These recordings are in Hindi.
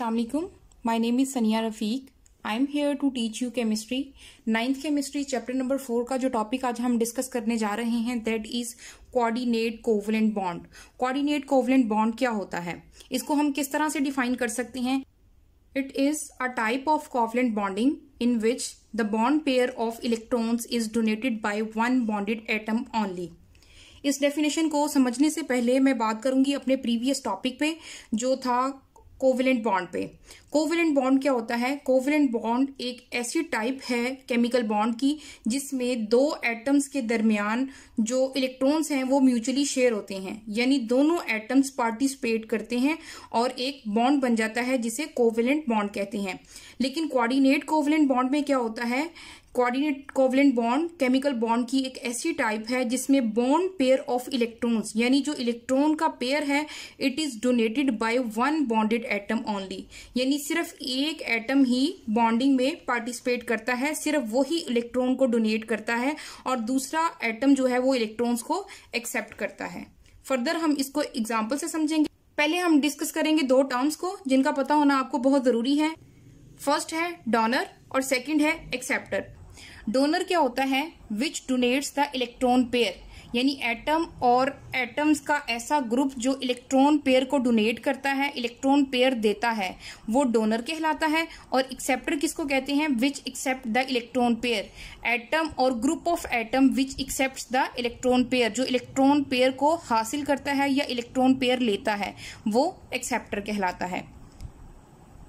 Assalamualaikum. My name is Sania Rafiq. I am here to teach you chemistry ninth chemistry chapter number four का जो टॉपिक आज हम डिस्कस करने जा रहे हैं that is coordinate covalent bond coordinate covalent bond क्या होता है इसको हम किस तरह से डिफाइन कर सकते हैं it is a type of covalent bonding in which the bond pair of electrons is donated by one bonded atom only इस डेफिनेशन को समझने से पहले मैं बात करूंगी अपने प्रीवियस टॉपिक पे जो था कोविलेंट बॉन्ड पे कोविलेंट बॉन्ड क्या होता है कोविलेंट बॉन्ड एक ऐसी टाइप है केमिकल बॉन्ड की जिसमें दो एटम्स के दरमियान जो इलेक्ट्रॉन्स हैं वो म्यूचुअली शेयर होते हैं यानी दोनों एटम्स पार्टिसिपेट करते हैं और एक बॉन्ड बन जाता है जिसे कोविलेंट बॉन्ड कहते हैं लेकिन कोऑर्डिनेट कोविलेंट बॉन्ड में क्या होता है coordinate covalent bond chemical bond की एक ऐसी टाइप है जिसमें बॉन्ड पेयर ऑफ इलेक्ट्रॉन्स यानी जो इलेक्ट्रॉन का पेयर है it is donated by one bonded atom only यानी सिर्फ एक एटम ही बॉन्डिंग में पार्टिसिपेट करता है सिर्फ वही इलेक्ट्रॉन को डोनेट करता है और दूसरा एटम जो है वो इलेक्ट्रॉन्स को एक्सेप्ट करता है फर्दर हम इसको एग्जाम्पल से समझेंगे पहले हम डिस्कस करेंगे दो टर्म्स को जिनका पता होना आपको बहुत जरूरी है फर्स्ट है डोनर और सेकंड है एक्सेप्टर डोनर क्या होता है which donates the electron pair यानी एटम और एटम्स का ऐसा ग्रुप जो इलेक्ट्रॉन पेयर को डोनेट करता है इलेक्ट्रॉन पेयर देता है वो डोनर कहलाता है और एक्सेप्टर किसको कहते हैं which accept the electron pair atom और group of atom which accept the electron pair जो इलेक्ट्रॉन पेयर को हासिल करता है या इलेक्ट्रॉन पेयर लेता है वो एक्सेप्टर कहलाता है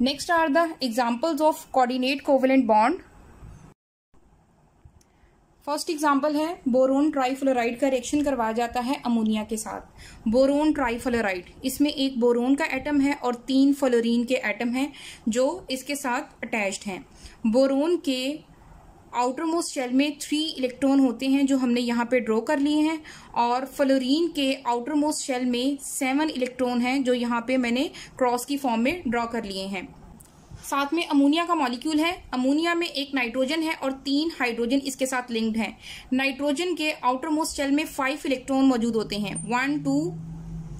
next are the examples of coordinate covalent bond first example है बोरोन ट्राइफ्लोराइड का रिएक्शन करवाया जाता है अमोनिया के साथ बोरोन ट्राइफ्लोराइड इसमें एक बोरोन का एटम है और तीन फ्लोरीन के एटम हैं जो इसके साथ अटैच्ड हैं बोरोन के आउटर मोस्ट शेल में थ्री इलेक्ट्रॉन होते हैं जो हमने यहाँ पे ड्रॉ कर लिए हैं और फ्लोरीन के आउटर मोस्ट शेल में सेवन इलेक्ट्रॉन हैं जो यहाँ पे मैंने क्रॉस की फॉर्म में ड्रॉ कर लिए हैं साथ में अमोनिया का मॉलिक्यूल है अमोनिया में एक नाइट्रोजन है और तीन हाइड्रोजन इसके साथ लिंक्ड है नाइट्रोजन के आउटर मोस्ट शेल में फाइव इलेक्ट्रॉन मौजूद होते हैं one two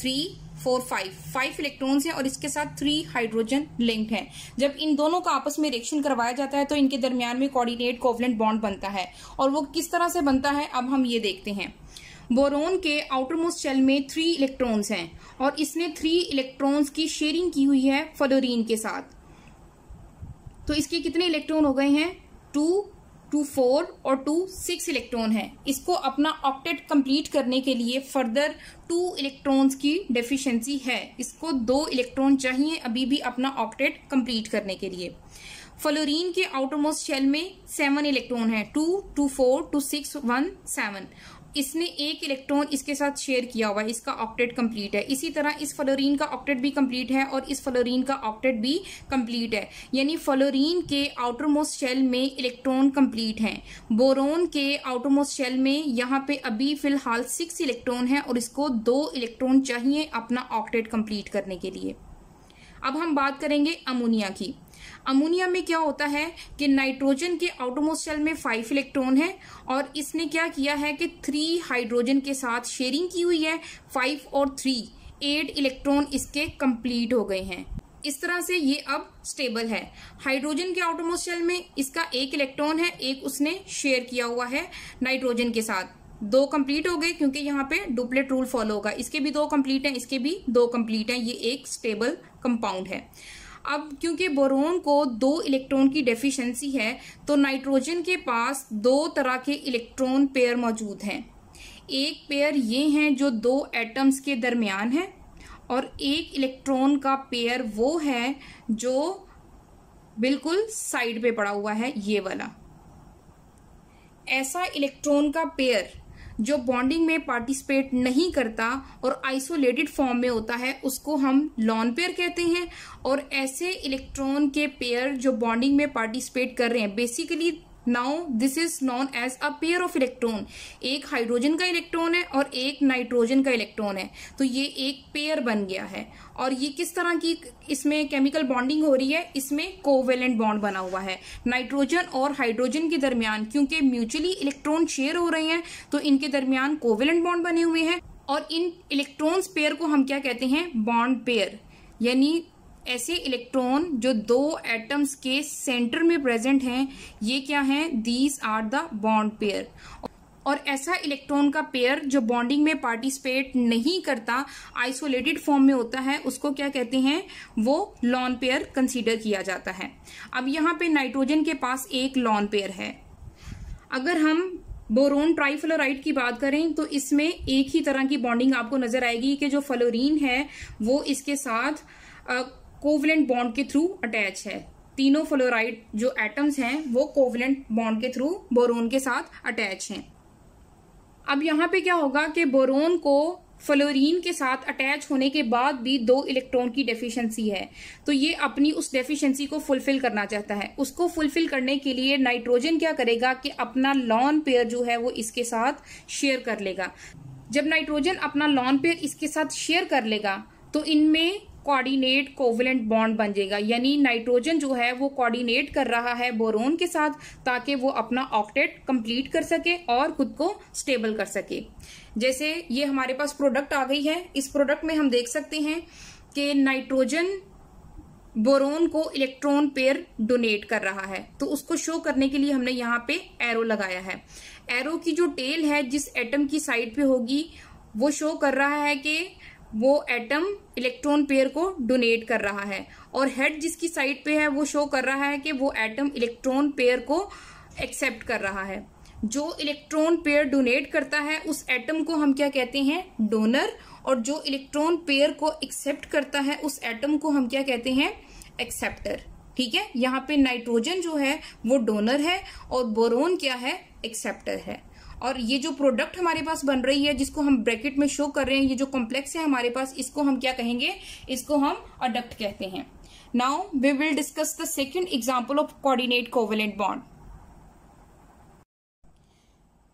three four five five electrons हैं और इसके साथ थ्री हाइड्रोजन लिंक्ड हैं जब इन दोनों का आपस में रिएक्शन करवाया जाता है तो इनके दरमियान में कोऑर्डिनेट कोवलेंट बॉन्ड बनता है और वो किस तरह से बनता है अब हम ये देखते हैं बोरोन के आउटर मोस्ट शेल में थ्री इलेक्ट्रॉन्स हैं और इसने थ्री इलेक्ट्रॉन्स की शेयरिंग की हुई है फ्लोरीन के साथ तो इसके कितने इलेक्ट्रॉन हो गए हैं टू टू फोर और टू सिक्स इलेक्ट्रॉन है इसको अपना ऑक्टेट कंप्लीट करने के लिए फर्दर टू इलेक्ट्रॉन्स की डेफिशिएंसी है इसको दो इलेक्ट्रॉन चाहिए अभी भी अपना ऑक्टेट कंप्लीट करने के लिए फ्लोरीन के आउटरमोस्ट शेल में सेवन इलेक्ट्रॉन है two two four two six one seven इसने एक इलेक्ट्रॉन इसके साथ शेयर किया हुआ है इसका ऑप्टेट कंप्लीट है इसी तरह इस फ्लोरीन का ऑप्टेट भी कंप्लीट है और इस फ्लोरीन का ऑप्टेट भी कंप्लीट है यानी फ्लोरीन के आउटरमोस्ट शेल में इलेक्ट्रॉन कंप्लीट हैं बोरोन के आउटरमोस्ट शेल में यहाँ पे अभी फिलहाल सिक्स इलेक्ट्रॉन है और इसको दो इलेक्ट्रॉन चाहिए अपना ऑक्टेट कंप्लीट करने के लिए अब हम बात करेंगे अमोनिया की अमोनिया में क्या होता है कि नाइट्रोजन के ऑटोमोशल में फाइव इलेक्ट्रॉन है और इसने क्या किया है कि थ्री हाइड्रोजन के साथ शेयरिंग की हुई है फाइव और थ्री एट इलेक्ट्रॉन इसके कंप्लीट हो गए हैं इस तरह से ये अब स्टेबल है हाइड्रोजन के ऑटोमोसल में इसका एक इलेक्ट्रॉन है एक उसने शेयर किया हुआ है नाइट्रोजन के साथ दो कंप्लीट हो गए क्योंकि यहाँ पे डुप्लेट रूल फॉलो होगा इसके भी दो कंप्लीट हैं इसके भी दो कंप्लीट हैं ये एक स्टेबल कंपाउंड है अब क्योंकि बोरोन को दो इलेक्ट्रॉन की डेफिशिएंसी है तो नाइट्रोजन के पास दो तरह के इलेक्ट्रॉन पेयर मौजूद हैं एक पेयर ये हैं जो दो एटम्स के दरमियान है और एक इलेक्ट्रॉन का पेयर वो है जो बिल्कुल साइड पे पड़ा हुआ है ये वाला ऐसा इलेक्ट्रॉन का पेयर जो बॉन्डिंग में पार्टिसिपेट नहीं करता और आइसोलेटेड फॉर्म में होता है उसको हम लॉन पेयर कहते हैं और ऐसे इलेक्ट्रॉन के पेयर जो बॉन्डिंग में पार्टिसिपेट कर रहे हैं basically now this is known as a pair of electron एक हाइड्रोजन का इलेक्ट्रॉन है और एक नाइट्रोजन का इलेक्ट्रॉन है तो ये एक पेयर बन गया है और ये किस तरह की इसमें केमिकल बॉन्डिंग हो रही है इसमें कोवेलेंट बॉन्ड बना हुआ है नाइट्रोजन और हाइड्रोजन के दरमियान क्योंकि म्यूचुअली इलेक्ट्रॉन शेयर हो रहे हैं तो इनके दरमियान कोवेलेंट बॉन्ड बने हुए हैं और इन इलेक्ट्रॉन्स पेयर को हम क्या कहते हैं बॉन्ड पेयर यानी ऐसे इलेक्ट्रॉन जो दो एटम्स के सेंटर में प्रेजेंट हैं ये क्या हैं these are the bond pair और ऐसा इलेक्ट्रॉन का पेयर जो बॉन्डिंग में पार्टिसिपेट नहीं करता आइसोलेटेड फॉर्म में होता है उसको क्या कहते हैं वो लॉन पेयर कंसीडर किया जाता है अब यहाँ पे नाइट्रोजन के पास एक लॉन पेयर है अगर हम बोरोन ट्राइफ्लोराइड की बात करें तो इसमें एक ही तरह की बॉन्डिंग आपको नजर आएगी कि जो फ्लोरीन है वो इसके साथ कोवलेंट बॉन्ड के थ्रू अटैच है तीनों फ्लोराइड जो एटम्स हैं वो कोवलेंट बॉन्ड के थ्रू बोरोन के साथ अटैच हैं अब यहाँ पे क्या होगा कि बोरोन को फ्लोरीन के साथ अटैच होने के बाद भी दो इलेक्ट्रॉन की डेफिशिएंसी है तो ये अपनी उस डेफिशिएंसी को फुलफिल करना चाहता है उसको फुलफिल करने के लिए नाइट्रोजन क्या करेगा कि अपना लॉन पेयर जो है वो इसके साथ शेयर कर लेगा जब नाइट्रोजन अपना लॉन पेयर इसके साथ शेयर कर लेगा तो इनमें कोऑर्डिनेट कोवलेंट बॉन्ड बन जाएगा यानी नाइट्रोजन जो है वो कोऑर्डिनेट कर रहा है बोरोन के साथ ताकि वो अपना ऑक्टेट कंप्लीट कर सके और खुद को स्टेबल कर सके जैसे ये हमारे पास प्रोडक्ट आ गई है इस प्रोडक्ट में हम देख सकते हैं कि नाइट्रोजन बोरोन को इलेक्ट्रॉन पेयर डोनेट कर रहा है तो उसको शो करने के लिए हमने यहाँ पे एरो लगाया है एरो की जो टेल है जिस एटम की साइड पे होगी वो शो कर रहा है कि वो एटम इलेक्ट्रॉन पेयर को डोनेट कर रहा है और हेड जिसकी साइड पे है वो शो कर रहा है कि वो एटम इलेक्ट्रॉन पेयर को एक्सेप्ट कर रहा है जो इलेक्ट्रॉन पेयर डोनेट करता है उस एटम को हम क्या कहते हैं डोनर और जो इलेक्ट्रॉन पेयर को एक्सेप्ट करता है उस एटम को हम क्या कहते हैं एक्सेप्टर ठीक है यहाँ पे नाइट्रोजन जो है वो डोनर है और बोरोन क्या है एक्सेप्टर है और ये जो प्रोडक्ट हमारे पास बन रही है जिसको हम ब्रैकेट में शो कर रहे हैं ये जो कॉम्प्लेक्स है हमारे पास इसको हम क्या कहेंगे इसको हम अडक्ट कहते हैं now we will discuss the second example of coordinate covalent bond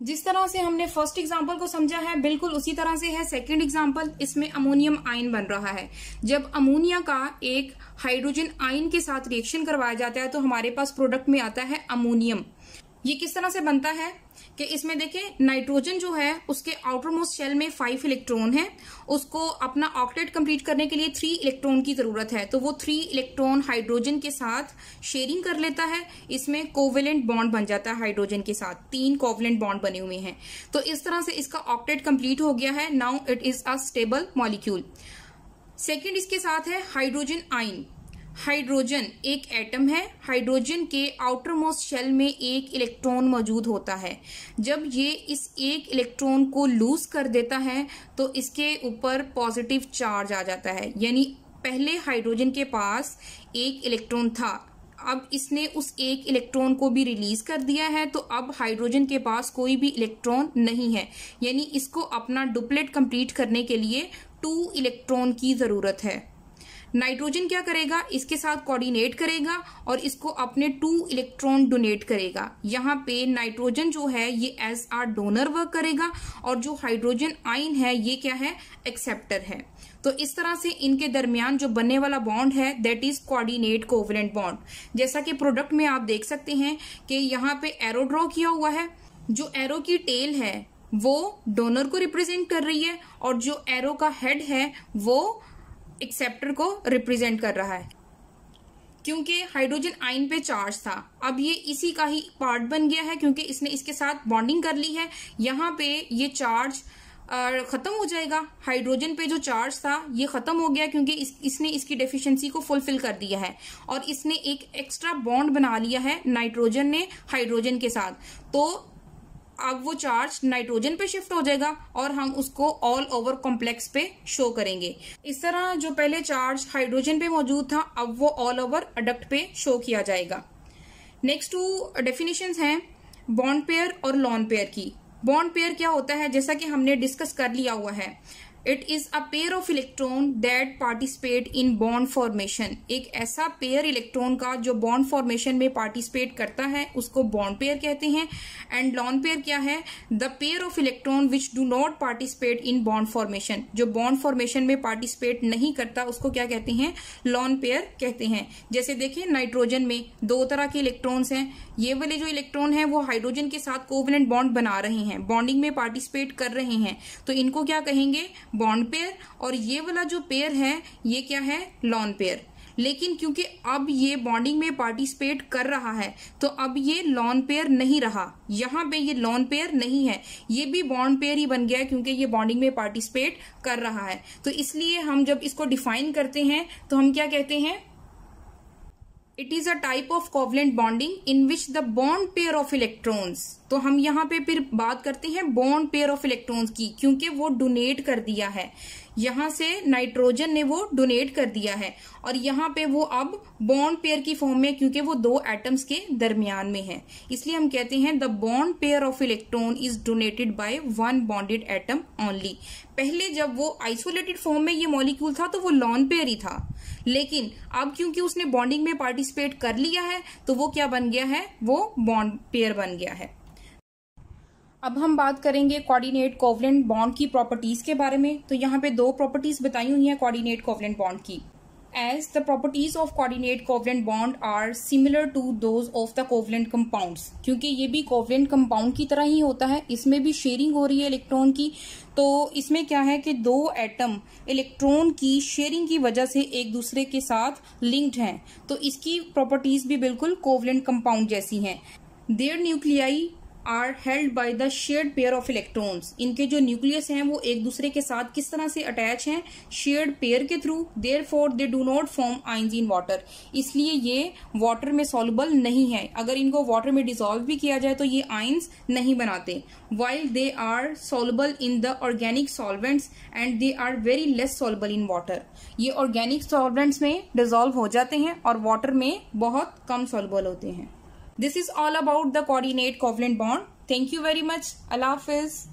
जिस तरह से हमने फर्स्ट एग्जाम्पल को समझा है बिल्कुल उसी तरह से है सेकेंड एग्जाम्पल इसमें अमोनियम आयन बन रहा है जब अमोनिया का एक हाइड्रोजन आयन के साथ रिएक्शन करवाया जाता है तो हमारे पास प्रोडक्ट में आता है अमोनियम ये किस तरह से बनता है कि इसमें देखें नाइट्रोजन जो है उसके आउटर मोस्ट शेल में फाइव इलेक्ट्रॉन है उसको अपना ऑक्टेट कंप्लीट करने के लिए थ्री इलेक्ट्रॉन की जरूरत है तो वो थ्री इलेक्ट्रॉन हाइड्रोजन के साथ शेयरिंग कर लेता है इसमें कोवेलेंट बॉन्ड बन जाता है हाइड्रोजन के साथ तीन कोवेलेंट बॉन्ड बने हुए हैं तो इस तरह से इसका ऑक्टेट कंप्लीट हो गया है now it is a stable molecule second इसके साथ है हाइड्रोजन आइन हाइड्रोजन एक एटम है हाइड्रोजन के आउटर मोस्ट शेल में एक इलेक्ट्रॉन मौजूद होता है जब ये इस एक इलेक्ट्रॉन को लूज कर देता है तो इसके ऊपर पॉजिटिव चार्ज आ जाता है यानी पहले हाइड्रोजन के पास एक इलेक्ट्रॉन था अब इसने उस एक इलेक्ट्रॉन को भी रिलीज कर दिया है तो अब हाइड्रोजन के पास कोई भी इलेक्ट्रॉन नहीं है यानी इसको अपना डुप्लेट कंप्लीट करने के लिए टू इलेक्ट्रॉन की ज़रूरत है नाइट्रोजन क्या करेगा इसके साथ कोऑर्डिनेट करेगा और इसको अपने टू इलेक्ट्रॉन डोनेट करेगा यहाँ पे नाइट्रोजन जो है ये एज आर डोनर वर्क करेगा और जो हाइड्रोजन आइन है ये क्या है एक्सेप्टर है तो इस तरह से इनके दरमियान जो बनने वाला बॉन्ड है that is coordinate covalent bond जैसा कि प्रोडक्ट में आप देख सकते हैं कि यहाँ पे एरो ड्रॉ किया हुआ है जो एरो की टेल है वो डोनर को रिप्रेजेंट कर रही है और जो एरो का हेड है वो एक्सेप्टर को रिप्रेजेंट कर रहा है क्योंकि हाइड्रोजन आयन पे चार्ज था अब ये इसी का ही पार्ट बन गया है क्योंकि इसने इसके साथ बॉन्डिंग कर ली है यहाँ पे ये चार्ज खत्म हो जाएगा हाइड्रोजन पे जो चार्ज था ये खत्म हो गया क्योंकि इस, इसने इसकी डेफिशिएंसी को फुलफिल कर दिया है और इसने एक एक्स्ट्रा बॉन्ड बना लिया है नाइट्रोजन ने हाइड्रोजन के साथ तो अब वो चार्ज नाइट्रोजन पे शिफ्ट हो जाएगा और हम उसको ऑल ओवर कॉम्प्लेक्स पे शो करेंगे इस तरह जो पहले चार्ज हाइड्रोजन पे मौजूद था अब वो ऑल ओवर अडक्ट पे शो किया जाएगा नेक्स्ट टू डेफिनेशन है बॉन्ड पेयर और लॉन्ड पेयर की बॉन्ड पेयर क्या होता है जैसा कि हमने डिस्कस कर लिया हुआ है it is a pair of electron that participate in bond formation एक ऐसा पेयर इलेक्ट्रॉन का जो बॉन्ड फॉर्मेशन में पार्टिसिपेट करता है उसको बॉन्ड पेयर कहते हैं एंड लॉन पेयर क्या है the pair of electron which do not participate in bond formation जो बॉन्ड फॉर्मेशन में पार्टिसिपेट नहीं करता उसको क्या कहते हैं लॉन पेयर कहते हैं जैसे देखिए नाइट्रोजन में दो तरह के इलेक्ट्रॉन्स हैं ये वाले जो इलेक्ट्रॉन है वो हाइड्रोजन के साथ कोवेलेंट बॉन्ड बना रहे हैं बॉन्डिंग में पार्टिसिपेट कर रहे हैं तो इनको क्या कहेंगे बॉन्ड पेयर और ये वाला जो पेयर है ये क्या है लॉन पेयर लेकिन क्योंकि अब ये बॉन्डिंग में पार्टिसिपेट कर रहा है तो अब ये लॉन पेयर नहीं रहा यहाँ पे ये लॉन पेयर नहीं है ये भी बॉन्ड पेयर ही बन गया है क्योंकि ये बॉन्डिंग में पार्टिसिपेट कर रहा है तो इसलिए हम जब इसको डिफाइन करते हैं तो हम क्या कहते हैं It is a type of covalent bonding in which the bond pair of electrons तो हम यहाँ पे फिर बात करते हैं बॉन्ड पेयर ऑफ इलेक्ट्रॉन्स की क्योंकि वो डोनेट कर दिया है यहाँ से नाइट्रोजन ने वो डोनेट कर दिया है और यहाँ पे वो अब बॉन्ड पेयर की फॉर्म में क्योंकि वो दो एटम्स के दरमियान में है इसलिए हम कहते हैं the bond pair of electron is donated by one bonded atom only पहले जब वो आइसोलेटेड फॉर्म में ये मॉलिक्यूल था तो वो लॉन पेयर ही था लेकिन अब क्योंकि उसने बॉन्डिंग में पार्टिसिपेट कर लिया है तो वो क्या बन गया है वो बॉन्ड पेयर बन गया है अब हम बात करेंगे कोऑर्डिनेट कोवलेंट बॉन्ड की प्रॉपर्टीज के बारे में तो यहाँ पे दो प्रॉपर्टीज बताई हुई हैं कोऑर्डिनेट कोवलेंट बॉन्ड की as the properties of coordinate covalent bond are similar to those of the covalent compounds क्योंकि ये भी कोवलेंट कंपाउंड की तरह ही होता है इसमें भी शेयरिंग हो रही है इलेक्ट्रॉन की तो इसमें क्या है कि दो एटम इलेक्ट्रॉन की शेयरिंग की वजह से एक दूसरे के साथ लिंक्ड हैं तो इसकी प्रॉपर्टीज भी बिल्कुल कोवलेंट कंपाउंड जैसी हैं their nuclei are held by the shared pair of electrons इनके जो न्यूक्लियस हैं वो एक दूसरे के साथ किस तरह से अटैच हैं शेयर्ड पेयर के through therefore they do not form ions in water इसलिए ये वाटर में सॉल्युबल नहीं है अगर इनको वाटर में डिजोल्व भी किया जाए तो ये आइंस नहीं बनाते while they are soluble in the organic solvents and they are very less soluble in water ये ऑर्गेनिक सॉल्वेंट्स में डिजोल्व हो जाते हैं और वाटर में बहुत कम सॉल्युबल होते हैं This is all about the coordinate covalent bond. Thank you very much. Allah Hafiz.